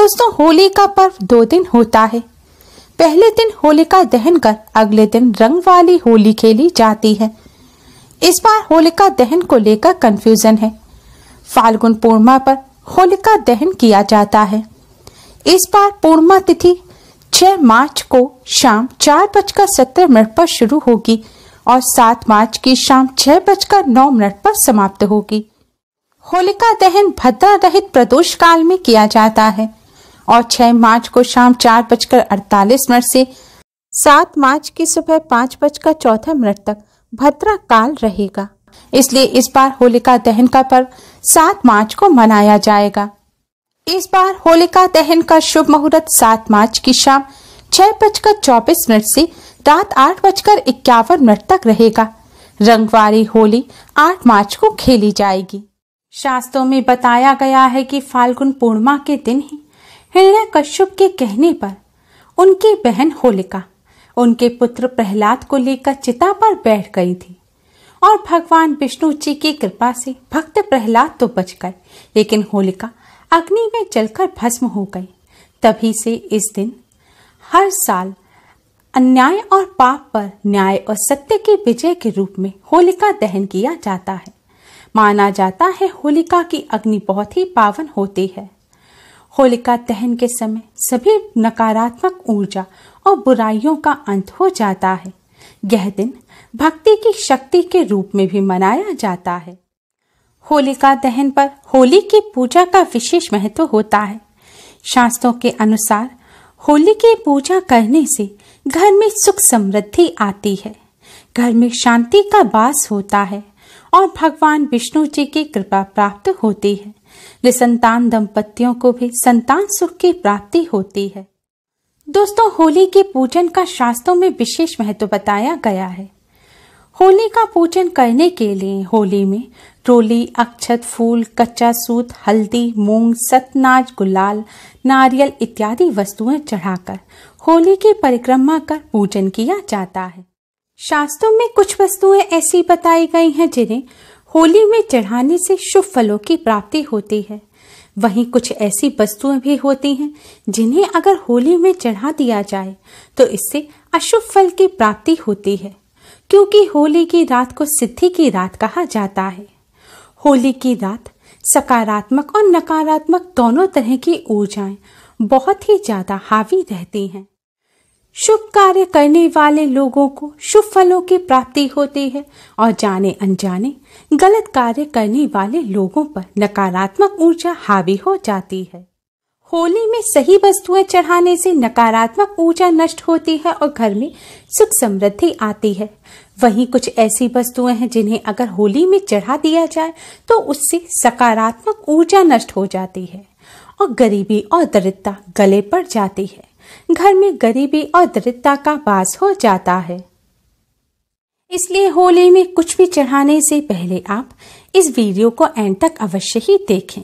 दोस्तों होली का पर्व दो दिन होता है पहले दिन होलिका दहन कर अगले दिन रंग वाली होली खेली जाती है इस बार होलिका दहन को लेकर कंफ्यूजन है फाल्गुन पूर्णिमा पर होलिका दहन किया जाता है इस बार पूर्णिमा तिथि 6 मार्च को शाम चार बजकर सत्रह मिनट पर शुरू होगी और 7 मार्च की शाम छह बजकर नौ मिनट पर समाप्त होगी होलिका दहन भद्रा रहित प्रदोष काल में किया जाता है और 6 मार्च को शाम चार बजकर अड़तालीस मिनट से 7 मार्च की सुबह पाँच बजकर चौदह मिनट तक भद्रा काल रहेगा इसलिए इस बार होलिका दहन का पर्व 7 मार्च को मनाया जाएगा इस बार होलिका दहन का शुभ मुहूर्त 7 मार्च की शाम छह बजकर चौबीस मिनट से रात आठ बजकर इक्यावन मिनट तक रहेगा रंगवारी होली 8 मार्च को खेली जाएगी शास्त्रों में बताया गया है कि फाल्गुन पूर्णिमा के दिन ही हिरण्य कश्यप के कहने पर उनकी बहन होलिका उनके पुत्र प्रहलाद को लेकर चिता पर बैठ गई थी और भगवान विष्णु जी की कृपा से भक्त प्रहलाद तो बच गए लेकिन होलिका अग्नि में जलकर भस्म हो गई तभी से इस दिन हर साल अन्याय और पाप पर न्याय और सत्य के विजय के रूप में होलिका दहन किया जाता है माना जाता है होलिका की अग्नि बहुत ही पावन होती है होलिका दहन के समय सभी नकारात्मक ऊर्जा और बुराइयों का अंत हो जाता है यह दिन भक्ति की शक्ति के रूप में भी मनाया जाता है होलिका दहन पर होली की पूजा का विशेष महत्व होता है शास्त्रों के अनुसार होली की पूजा करने से घर में सुख समृद्धि आती है घर में शांति का वास होता है और भगवान विष्णु जी की कृपा प्राप्त होती है वे संतान दंपतियों को भी संतान सुख की प्राप्ति होती है दोस्तों होली के पूजन का शास्त्रों में विशेष महत्व बताया गया है होली का पूजन करने के लिए होली में रोली अक्षत फूल कच्चा सूत हल्दी मूंग सतनाज गुलाल नारियल इत्यादि वस्तुएं चढ़ाकर होली की परिक्रमा कर पूजन किया जाता है शास्त्रों में कुछ वस्तुएं ऐसी बताई गई हैं जिन्हें होली में चढ़ाने से शुभ फलों की प्राप्ति होती है वहीं कुछ ऐसी वस्तुएं भी होती हैं जिन्हें अगर होली में चढ़ा दिया जाए तो इससे अशुभ फल की प्राप्ति होती है क्योंकि होली की रात को सिद्धि की रात कहा जाता है होली की रात सकारात्मक और नकारात्मक दोनों तरह की ऊर्जाएं बहुत ही ज्यादा हावी रहती हैं शुभ कार्य करने वाले लोगों को शुभ फलों की प्राप्ति होती है और जाने अनजाने गलत कार्य करने वाले लोगों पर नकारात्मक ऊर्जा हावी हो जाती है होली में सही वस्तुएं चढ़ाने से नकारात्मक ऊर्जा नष्ट होती है और घर में सुख समृद्धि आती है वहीं कुछ ऐसी वस्तुएं हैं जिन्हें अगर होली में चढ़ा दिया जाए तो उससे सकारात्मक ऊर्जा नष्ट हो जाती है और गरीबी और दरिद्रता गले पड़ जाती है घर में गरीबी और दरिद्रता का बास हो जाता है इसलिए होली में कुछ भी चढ़ाने से पहले आप इस वीडियो को एंड तक अवश्य ही देखें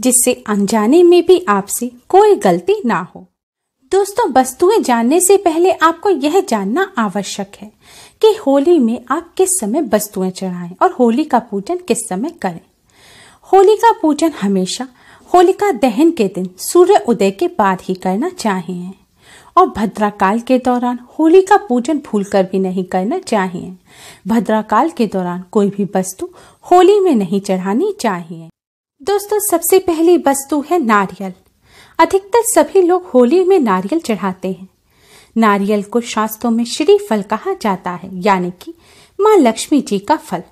जिससे अनजाने में भी आपसे कोई गलती ना हो दोस्तों वस्तुएं जानने से पहले आपको यह जानना आवश्यक है कि होली में आप किस समय वस्तुएं चढ़ाएं और होली का पूजन किस समय करें होली का पूजन हमेशा होलिका दहन के दिन सूर्य उदय के बाद ही करना चाहिए और भद्राकाल के दौरान होली का पूजन भूलकर भी नहीं करना चाहिए भद्राकाल के दौरान कोई भी वस्तु होली में नहीं चढ़ानी चाहिए दोस्तों सबसे पहली वस्तु है नारियल अधिकतर सभी लोग होली में नारियल चढ़ाते हैं नारियल को शास्त्रों में श्री फल कहा जाता है यानी कि माँ लक्ष्मी जी का फल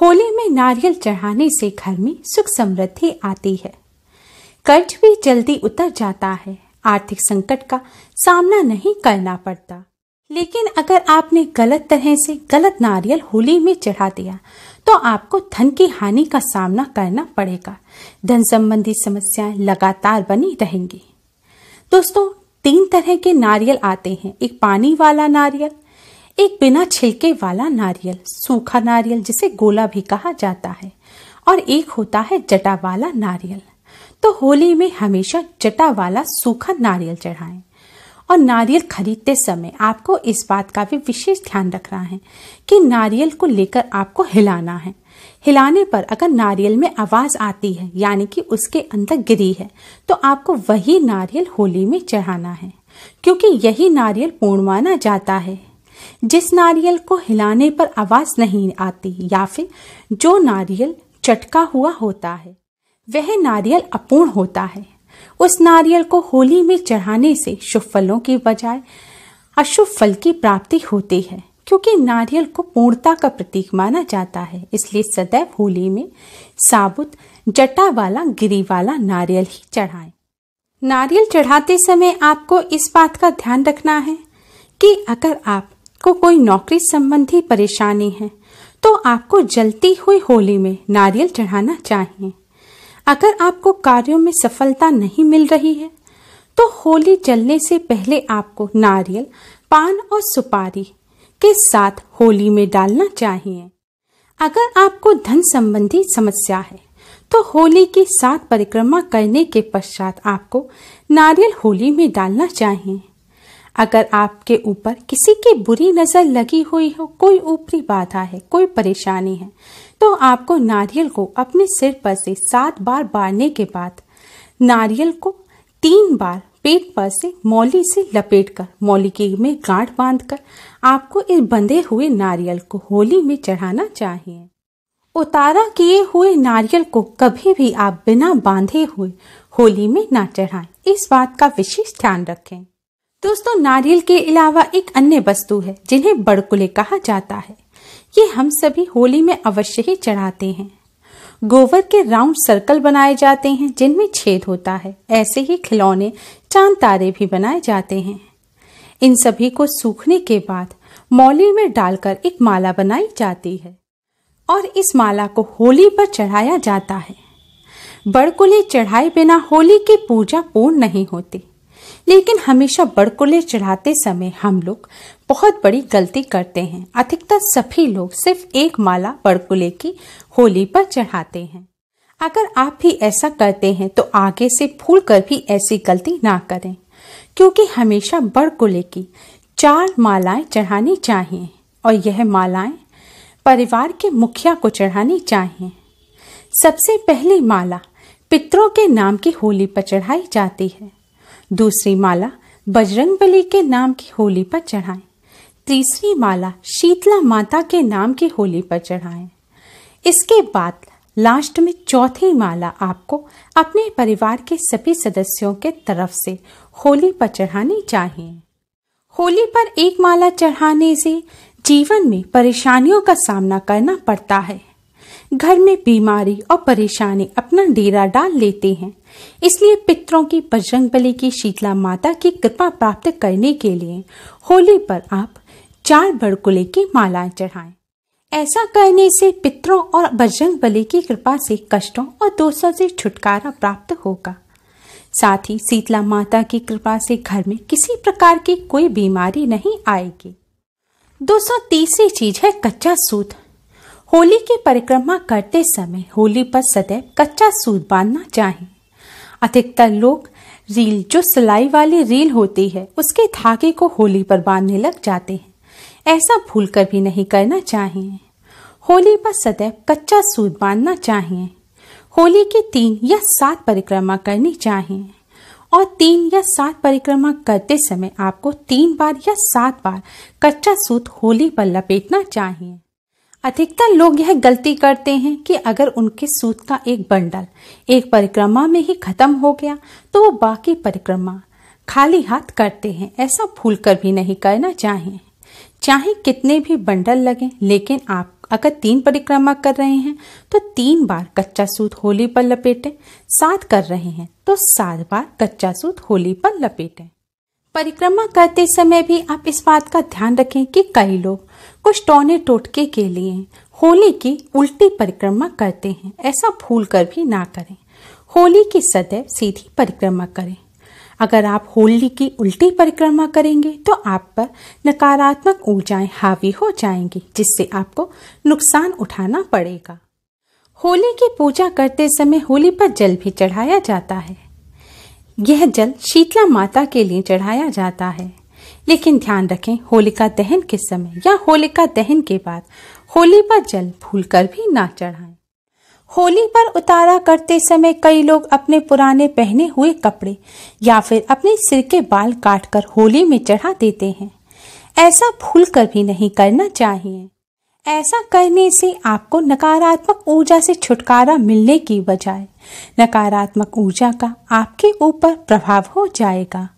होली में नारियल चढ़ाने से घर में सुख समृद्धि आती है कर्ज भी जल्दी उतर जाता है आर्थिक संकट का सामना नहीं करना पड़ता लेकिन अगर आपने गलत तरह से गलत नारियल होली में चढ़ा दिया तो आपको धन की हानि का सामना करना पड़ेगा धन संबंधी समस्याएं लगातार बनी रहेंगी दोस्तों तीन तरह के नारियल आते हैं एक पानी वाला नारियल एक बिना छिलके वाला नारियल सूखा नारियल जिसे गोला भी कहा जाता है और एक होता है जटा वाला नारियल तो होली में हमेशा जटा वाला सूखा नारियल चढ़ाएं और नारियल खरीदते समय आपको इस बात का भी विशेष ध्यान रखना है कि नारियल को लेकर आपको हिलाना है हिलाने पर अगर नारियल में आवाज आती है यानी कि उसके अंदर गिरी है तो आपको वही नारियल होली में चढ़ाना है क्योंकि यही नारियल पूर्ण माना जाता है जिस नारियल को हिलाने पर आवाज नहीं आती या फिर जो नारियल चटका हुआ होता है वह नारियल अपूर्ण होता है उस नारियल को होली में चढ़ाने से शुभ फलों की बजाय अशुभ फल की प्राप्ति होती है क्योंकि नारियल को पूर्णता का प्रतीक माना जाता है इसलिए सदैव होली में साबुत जटा वाला गिरी वाला नारियल ही चढ़ाए नारियल चढ़ाते समय आपको इस बात का ध्यान रखना है कि अगर आपको कोई नौकरी संबंधी परेशानी है तो आपको जलती हुई होली में नारियल चढ़ाना चाहिए अगर आपको कार्यों में सफलता नहीं मिल रही है तो होली जलने से पहले आपको नारियल पान और सुपारी के साथ होली में डालना चाहिए अगर आपको धन संबंधी समस्या है तो होली की सात परिक्रमा करने के पश्चात आपको नारियल होली में डालना चाहिए अगर आपके ऊपर किसी की बुरी नज़र लगी हुई हो कोई ऊपरी बाधा है कोई परेशानी है तो आपको नारियल को अपने सिर पर से सात बार बारने के बाद नारियल को तीन बार पेट पर से मौली से लपेट कर मौली की में गांठ बांध कर आपको इस बंधे हुए नारियल को होली में चढ़ाना चाहिए उतारा किए हुए नारियल को कभी भी आप बिना बांधे हुए होली में ना चढ़ाएं इस बात का विशेष ध्यान रखें दोस्तों नारियल के अलावा एक अन्य वस्तु है जिन्हें बड़कुले कहा जाता है ये हम सभी होली में अवश्य ही चढ़ाते हैं गोबर के राउंड सर्कल बनाए जाते हैं जिनमें छेद होता है ऐसे ही खिलौने चांद तारे भी बनाए जाते हैं इन सभी को सूखने के बाद मौली में डालकर एक माला बनाई जाती है और इस माला को होली पर चढ़ाया जाता है बड़कुले चढ़ाए बिना होली की पूजा पूर्ण नहीं होती लेकिन हमेशा बड़कुले चढ़ाते समय हम लोग बहुत बड़ी गलती करते हैं अधिकतर सभी लोग सिर्फ एक माला बड़कुले की होली पर चढ़ाते हैं अगर आप भी ऐसा करते हैं तो आगे से भूल कर भी ऐसी गलती ना करें क्योंकि हमेशा बड़कुले की चार मालाएं चढ़ानी चाहिए और यह मालाएं परिवार के मुखिया को चढ़ानी चाहिए सबसे पहली माला पितरों के नाम की होली पर चढ़ाई जाती है दूसरी माला बजरंग बली के नाम की होली पर चढ़ाएं तीसरी माला शीतला माता के नाम की होली पर चढ़ाएं इसके बाद लास्ट में चौथी माला आपको अपने परिवार के सभी सदस्यों के तरफ से होली पर चढ़ानी चाहिए होली पर एक माला चढ़ाने से जीवन में परेशानियों का सामना करना पड़ता है घर में बीमारी और परेशानी अपना डेरा डाल लेते हैं इसलिए पितरों की बजरंग बली की शीतला माता की कृपा प्राप्त करने के लिए होली पर आप चार बड़कुले की मालाएं चढ़ाएं ऐसा करने से पितरों और बजरंग बली की कृपा से कष्टों और दोषों से छुटकारा प्राप्त होगा साथ ही शीतला माता की कृपा से घर में किसी प्रकार की कोई बीमारी नहीं आएगी दो सौ तीसरी चीज है कच्चा सूत होली की परिक्रमा करते समय होली पर सदैव कच्चा सूत बांधना चाहिए अधिकतर लोग रील जो सिलाई वाली रील होती है उसके धागे को होली पर बांधने लग जाते हैं ऐसा भूल कर भी नहीं करना चाहिए होली पर सदैव कच्चा सूत बांधना चाहिए होली की तीन या सात परिक्रमा करनी चाहिए और तीन या सात परिक्रमा करते समय आपको तीन बार या सात बार कच्चा सूत होली पर लपेटना चाहिए अधिकतर लोग यह गलती करते हैं कि अगर उनके सूत का एक बंडल एक परिक्रमा में ही खत्म हो गया तो वो बाकी परिक्रमा खाली हाथ करते हैं ऐसा भूल कर भी नहीं करना चाहे चाहे कितने भी बंडल लगे लेकिन आप अगर तीन परिक्रमा कर रहे हैं तो तीन बार कच्चा सूत होली पर लपेटे सात कर रहे हैं तो सात बार कच्चा सूत होली पर लपेटे परिक्रमा करते समय भी आप इस बात का ध्यान रखें कि कई लोग कुछ टोने टोटके के लिए होली की उल्टी परिक्रमा करते हैं ऐसा भूल कर भी ना करें होली की सदैव सीधी परिक्रमा करें अगर आप होली की उल्टी परिक्रमा करेंगे तो आप पर नकारात्मक ऊर्जाएं हावी हो जाएंगी जिससे आपको नुकसान उठाना पड़ेगा होली की पूजा करते समय होली पर जल भी चढ़ाया जाता है यह जल शीतला माता के लिए चढ़ाया जाता है लेकिन ध्यान रखें होलिका दहन के समय या होलिका दहन के बाद होली पर जल भूलकर भी ना चढ़ाएं होली पर उतारा करते समय कई लोग अपने पुराने पहने हुए कपड़े या फिर अपने सिर के बाल काटकर होली में चढ़ा देते हैं ऐसा भूल कर भी नहीं करना चाहिए ऐसा करने से आपको नकारात्मक ऊर्जा से छुटकारा मिलने की बजाय नकारात्मक ऊर्जा का आपके ऊपर प्रभाव हो जाएगा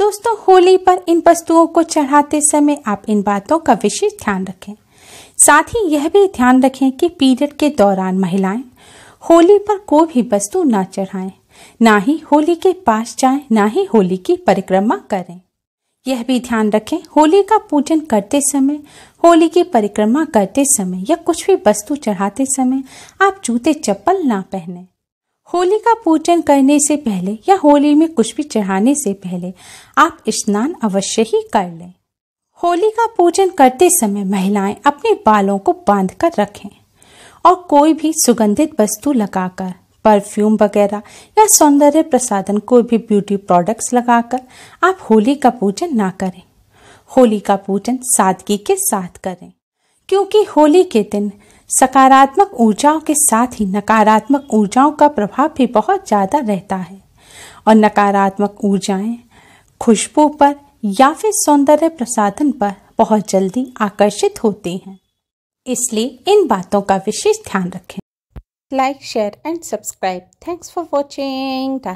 दोस्तों होली पर इन वस्तुओं को चढ़ाते समय आप इन बातों का विशेष ध्यान रखें साथ ही यह भी ध्यान रखें कि पीरियड के दौरान महिलाएं होली पर कोई भी वस्तु ना चढ़ाएं ना ही होली के पास जाएं ना ही होली की परिक्रमा करें यह भी ध्यान रखें होली का पूजन करते समय होली की परिक्रमा करते समय या कुछ भी वस्तु चढ़ाते समय आप जूते चप्पल ना पहनें होली का पूजन करने से पहले या होली में कुछ भी चढ़ाने से पहले आप स्नान अवश्य ही कर लें होली का पूजन करते समय महिलाएं अपने बालों को बांध कर रखें और कोई भी सुगंधित वस्तु लगाकर परफ्यूम वगैरह या सौंदर्य प्रसादन कोई भी ब्यूटी प्रोडक्ट्स लगाकर आप होली का पूजन ना करें होली का पूजन सादगी के साथ करें क्योंकि होली के दिन सकारात्मक ऊर्जाओं के साथ ही नकारात्मक ऊर्जाओं का प्रभाव भी बहुत ज़्यादा रहता है और नकारात्मक ऊर्जाएं खुशबू पर या फिर सौंदर्य प्रसाधन पर बहुत जल्दी आकर्षित होती हैं इसलिए इन बातों का विशेष ध्यान रखें like share and subscribe thanks for watching